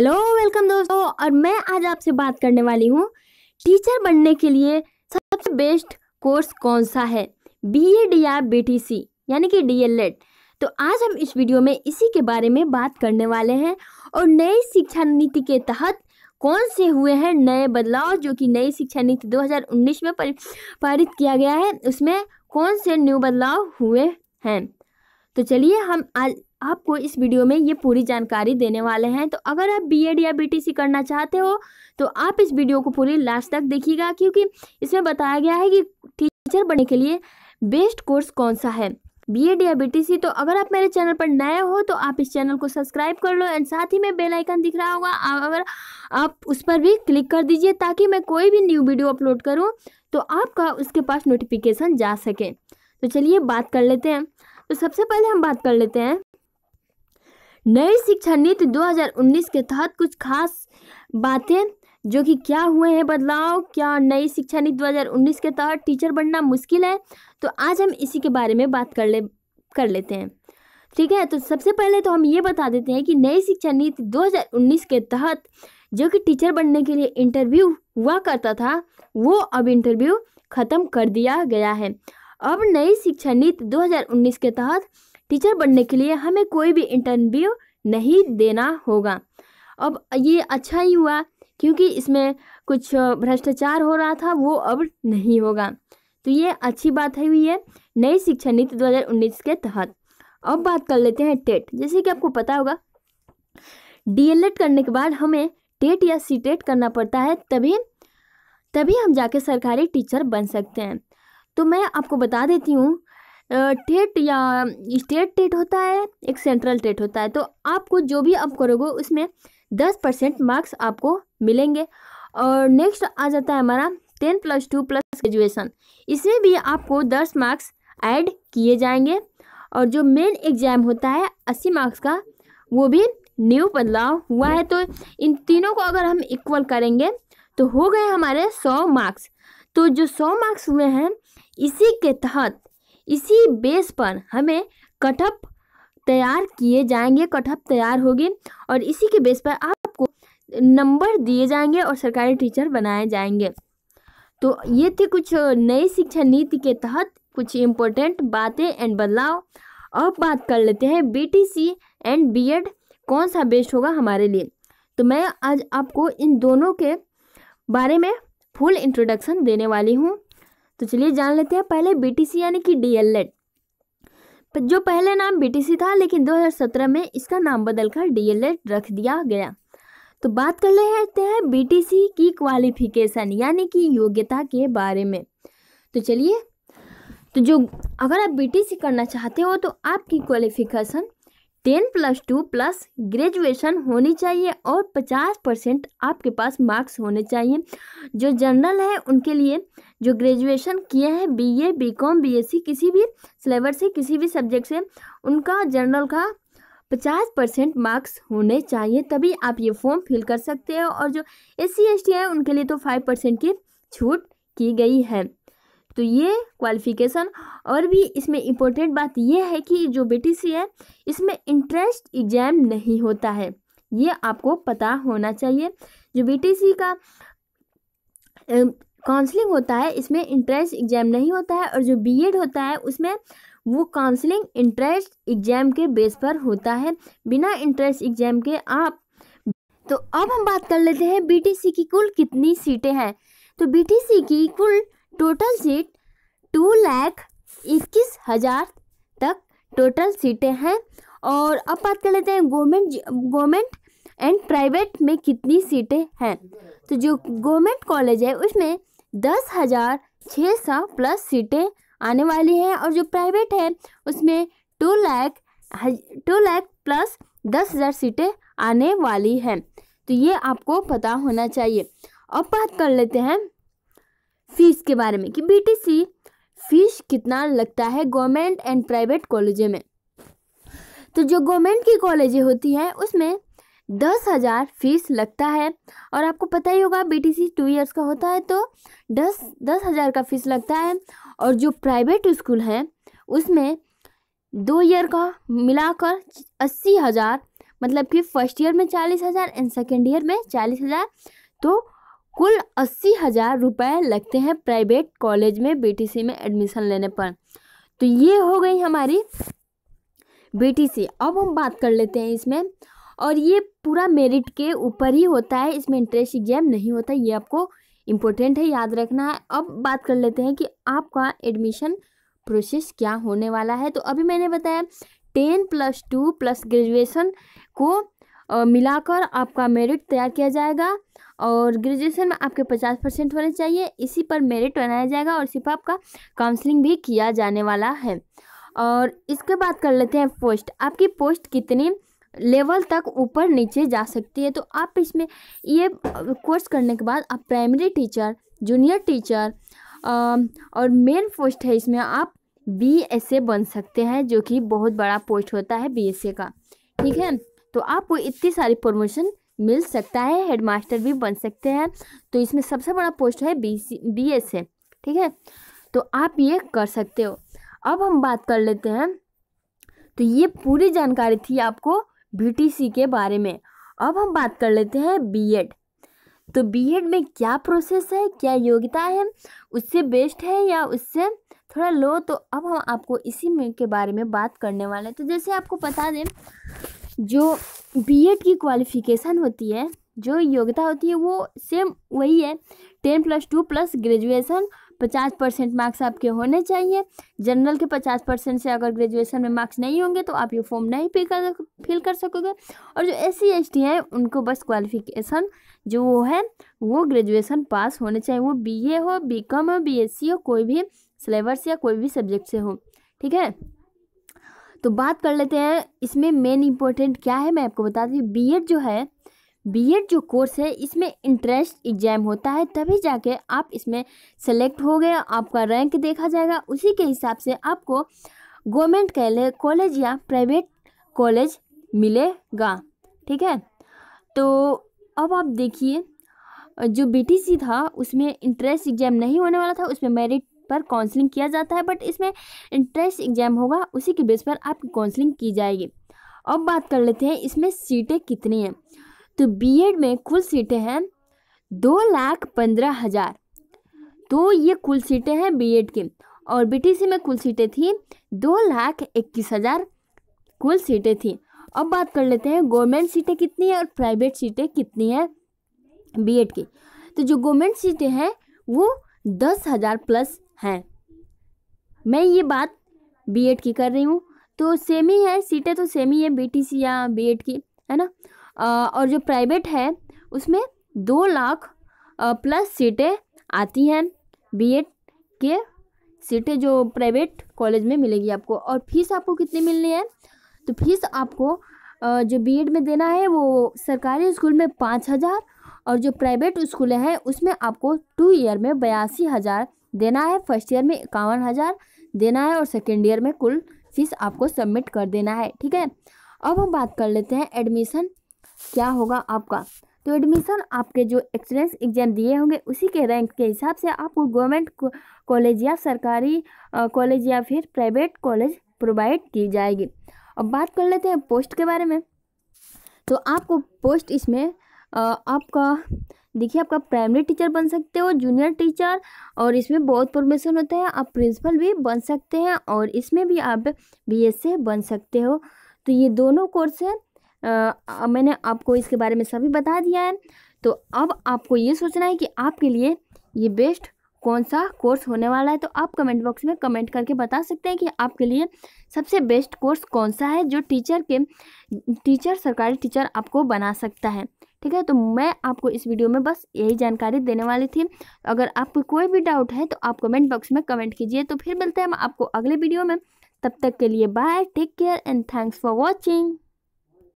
hello welcome दोस्तों और मैं आज आपसे बात करने वाली हूँ टीचर बनने के लिए सबसे बेस्ट कोर्स कौन सा है B A D R B T C यानी कि डी एल एड तो आज हम इस वीडियो में इसी के बारे में बात करने वाले हैं और नई शिक्षा नीति के तहत कौन से हुए हैं नए बदलाव जो कि नई शिक्षा नीति 2019 में पारित किया गया है उसमें कौन से न्यू बदलाव हुए हैं तो चलिए हम आज आपको इस वीडियो में ये पूरी जानकारी देने वाले हैं तो अगर आप बीएड या बीटीसी करना चाहते हो तो आप इस वीडियो को पूरी लास्ट तक देखिएगा क्योंकि इसमें बताया गया है कि टीचर बनने के लिए बेस्ट कोर्स कौन सा है बीएड या बीटीसी तो अगर आप मेरे चैनल पर नए हो तो आप इस चैनल को सब्सक्राइब कर लो एंड साथ ही में बेलाइकन दिख रहा होगा अगर आप उस पर भी क्लिक कर दीजिए ताकि मैं कोई भी न्यू वीडियो अपलोड करूँ तो आपका उसके पास नोटिफिकेशन जा सके तो चलिए बात कर लेते हैं तो सबसे पहले हम बात कर लेते हैं नई शिक्षा नीति 2019 के तहत कुछ खास बातें जो कि क्या हुए हैं बदलाव क्या नई शिक्षा नीति 2019 के तहत टीचर बनना मुश्किल है तो आज हम इसी के बारे में बात कर ले कर लेते हैं ठीक है तो सबसे पहले तो हम ये बता देते हैं कि नई शिक्षा नीति 2019 के तहत जो कि टीचर बनने के लिए इंटरव्यू हुआ करता था वो अब इंटरव्यू ख़त्म कर दिया गया है अब नई शिक्षा नीति 2019 के तहत टीचर बनने के लिए हमें कोई भी इंटरव्यू नहीं देना होगा अब ये अच्छा ही हुआ क्योंकि इसमें कुछ भ्रष्टाचार हो रहा था वो अब नहीं होगा तो ये अच्छी बात है हुई है नई शिक्षा नीति 2019 के तहत अब बात कर लेते हैं टेट जैसे कि आपको पता होगा डीएलएड करने के बाद हमें टेट या सी टेट करना पड़ता है तभी तभी हम जाके सरकारी टीचर बन सकते हैं तो मैं आपको बता देती हूँ टेट या स्टेट टेट होता है एक सेंट्रल टेट होता है तो आपको जो भी आप करोगे उसमें दस परसेंट मार्क्स आपको मिलेंगे और नेक्स्ट आ जाता है हमारा ten plus two plus graduation इसमें भी आपको दस मार्क्स ऐड किए जाएंगे और जो मेन एग्ज़ाम होता है अस्सी मार्क्स का वो भी न्यू बदलाव हुआ है तो इन तीनों को अगर हम इक्वल करेंगे तो हो गए हमारे सौ मार्क्स तो जो सौ मार्क्स हुए हैं इसी के तहत इसी बेस पर हमें कटअप तैयार किए जाएंगे कटअप तैयार होगी और इसी के बेस पर आपको नंबर दिए जाएंगे और सरकारी टीचर बनाए जाएंगे तो ये थे कुछ नई शिक्षा नीति के तहत कुछ इम्पोर्टेंट बातें एंड बदलाव अब बात कर लेते हैं बीटीसी एंड बीएड कौन सा बेस्ट होगा हमारे लिए तो मैं आज आपको इन दोनों के बारे में फुल इंट्रोडक्शन देने वाली हूँ तो चलिए जान लेते हैं पहले बीटीसी यानी कि डीएलएड जो पहले नाम बीटीसी था लेकिन 2017 में इसका नाम बदलकर डीएलएड रख दिया गया तो बात कर लेते हैं बीटीसी की क्वालिफिकेशन यानी कि योग्यता के बारे में तो चलिए तो जो अगर आप बीटीसी करना चाहते हो तो आपकी qualification ten plus two plus graduation होनी चाहिए और पचास परसेंट आपके पास मार्क्स होने चाहिए जो जनरल है उनके लिए जो ग्रेजुएशन किए हैं B A B com B S C किसी भी सिलेबस से किसी भी सब्जेक्ट से उनका जनरल का पचास परसेंट मार्क्स होने चाहिए तभी आप ये फॉर्म फिल कर सकते हैं और जो एस सी एस टी है उनके लिए तो फाइव परसेंट की छूट की गई है तो ये क्वालिफिकेशन और भी इसमें इम्पोर्टेंट बात यह है कि जो बीटीसी है इसमें इंट्रेंस एग्जाम नहीं होता है ये आपको पता होना चाहिए जो बीटीसी का काउंसलिंग होता है इसमें इंट्रेंस एग्जाम नहीं होता है और जो बीएड होता है उसमें वो काउंसलिंग इंट्रेंस एग्जाम के बेस पर होता है बिना इंट्रेंस एग्जाम के आप तो अब हम बात कर लेते हैं बीटीसी की कुल कितनी सीटें हैं तो बीटीसी की कुल टोटल सीट टू लैख इक्कीस हज़ार तक टोटल सीटें हैं और अब बात कर लेते हैं गवर्नमेंट गवर्नमेंट एंड प्राइवेट में कितनी सीटें हैं तो जो गवर्नमेंट कॉलेज है उसमें दस हज़ार छः सौ प्लस सीटें आने वाली हैं और जो प्राइवेट है उसमें two lakh two lakh plus दस हज़ार सीटें आने वाली हैं तो ये आपको पता होना चाहिए अब बात कर लेते हैं फीस के बारे में कि बीटीसी फीस कितना लगता है गवर्नमेंट एंड प्राइवेट कॉलेज में तो जो गवर्नमेंट की कॉलेज होती हैं उसमें दस हज़ार फीस लगता है और आपको पता ही होगा बीटीसी टू ईयर्स का होता है तो दस दस हज़ार का फीस लगता है और जो प्राइवेट स्कूल हैं उसमें दो ईयर का मिलाकर अस्सी हज़ार मतलब कि फर्स्ट ईयर में चालीस हज़ार एंड सेकेंड ईयर में चालीस हज़ार तो कुल अस्सी हज़ार रुपये लगते हैं प्राइवेट कॉलेज में बीटीसी में एडमिशन लेने पर तो ये हो गई हमारी बीटीसी अब हम बात कर लेते हैं इसमें और ये पूरा मेरिट के ऊपर ही होता है इसमें इंट्रेंस एग्जाम नहीं होता ये आपको इम्पोर्टेंट है याद रखना है अब बात कर लेते हैं कि आपका एडमिशन प्रोसेस क्या होने वाला है तो अभी मैंने बताया ten plus two plus graduation को मिलाकर आपका मेरिट तैयार किया जाएगा और ग्रेजुएशन में आपके पचास परसेंट होने चाहिए इसी पर मेरिट बनाया जाएगा और इसी पर आपका काउंसलिंग भी किया जाने वाला है और इसके बाद कर लेते हैं पोस्ट आपकी पोस्ट कितनी लेवल तक ऊपर नीचे जा सकती है तो आप इसमें ये कोर्स करने के बाद आप प्राइमरी टीचर जूनियर टीचर और मेन पोस्ट है इसमें आप बी बन सकते हैं जो कि बहुत बड़ा पोस्ट होता है बी का ठीक है तो आपको इतनी सारी प्रमोशन मिल सकता है हेडमास्टर भी बन सकते हैं तो इसमें सबसे बड़ा पोस्ट है बी सी बी एस है ठीक है तो आप ये कर सकते हो अब हम बात कर लेते हैं तो ये पूरी जानकारी थी आपको बीटीसी के बारे में अब हम बात कर लेते हैं बीएड तो बीएड में क्या प्रोसेस है क्या योग्यता है उससे बेस्ट है या उससे थोड़ा लो तो अब हम आपको इसी में के बारे में बात करने वाले हैं तो जैसे आपको बता दें जो बीएड की क्वालिफिकेशन होती है जो योग्यता होती है वो सेम वही है ten plus two plus graduation पचास परसेंट मार्क्स आपके होने चाहिए जनरल के पचास परसेंट से अगर ग्रेजुएशन में मार्क्स नहीं होंगे तो आप ये फॉर्म नहीं फिल कर फिल कर सकोगे और जो एस सी एस टी हैं उनको बस क्वालिफिकेशन जो वो है वो ग्रेजुएशन पास होने चाहिए वो बी ए हो बी कॉम हो बी एस सी हो कोई भी सिलेबस या कोई भी सब्जेक्ट से हो ठीक है तो बात कर लेते हैं इसमें मेन इम्पोर्टेंट क्या है मैं आपको बताती हूँ एड जो है बीएड जो कोर्स है इसमें इंट्रेंस एग्जाम होता है तभी जाके आप इसमें सेलेक्ट हो गए आपका रैंक देखा जाएगा उसी के हिसाब से आपको गवर्नमेंट कॉलेज या प्राइवेट कॉलेज मिलेगा ठीक है तो अब आप देखिए जो बीटीसी था उसमें इंट्रेंस एग्जाम नहीं होने वाला था उसमें मेरिट पर काउंसलिंग किया जाता है बट इसमें इंट्रेंस एग्जाम होगा उसी के बेस पर आपकी काउंसलिंग की जाएगी अब बात कर लेते हैं इसमें सीटें कितनी हैं तो बीएड में कुल सीटें हैं दो लाख पंद्रह हज़ार तो ये कुल सीटें हैं बीएड की और बीटीसी में कुल सीटें थी दो लाख इक्कीस हज़ार कुल सीटें थी अब बात कर लेते हैं गवर्नमेंट सीटें कितनी हैं और प्राइवेट सीटें कितनी हैं बीएड की तो जो गवर्नमेंट सीटें हैं वो दस हज़ार प्लस हैं मैं ये बात बीएड की कर रही हूँ तो सेम ही है सीटें तो सेम ही है बीटीसी या बीएड की है ना आ, और जो प्राइवेट है उसमें दो लाख प्लस सीटें आती हैं बीएड के सीटें जो प्राइवेट कॉलेज में मिलेगी आपको और फीस आपको कितनी मिलनी है तो फीस आपको जो बीएड में देना है वो सरकारी स्कूल में पाँच हज़ार और जो प्राइवेट स्कूल है उसमें आपको टू ईयर में बयासी हज़ार देना है फर्स्ट ईयर में इक्यावन हज़ार देना है और सेकेंड ईयर में कुल फीस आपको सबमिट कर देना है ठीक है अब हम बात कर लेते हैं एडमिशन क्या होगा आपका तो एडमिशन आपके जो एक्सलेंस एग्ज़ाम दिए होंगे उसी के रैंक के हिसाब से आपको गवर्नमेंट कॉलेज या सरकारी कॉलेज या फिर प्राइवेट कॉलेज प्रोवाइड की जाएगी अब बात कर लेते हैं पोस्ट के बारे में तो आपको पोस्ट इसमें आपका देखिए आपका प्राइमरी टीचर बन सकते हो जूनियर टीचर और इसमें बहुत प्रमोशन होता है आप प्रिंसिपल भी बन सकते हैं और इसमें भी आप बीएसए बन सकते हो तो ये दोनों कोर्स हैं मैंने आपको इसके बारे में सभी बता दिया है तो अब आपको ये सोचना है कि आपके लिए ये बेस्ट कौन सा कोर्स होने वाला है तो आप कमेंट बॉक्स में कमेंट करके बता सकते हैं कि आपके लिए सबसे बेस्ट कोर्स कौन सा है जो टीचर के टीचर सरकारी टीचर आपको बना सकता है ठीक है तो मैं आपको इस वीडियो में बस यही जानकारी देने वाली थी अगर आपको कोई भी डाउट है तो आप कमेंट बॉक्स में कमेंट कीजिए तो फिर मिलते हैं हम आपको अगले वीडियो में तब तक के लिए bye take care and thanks for watching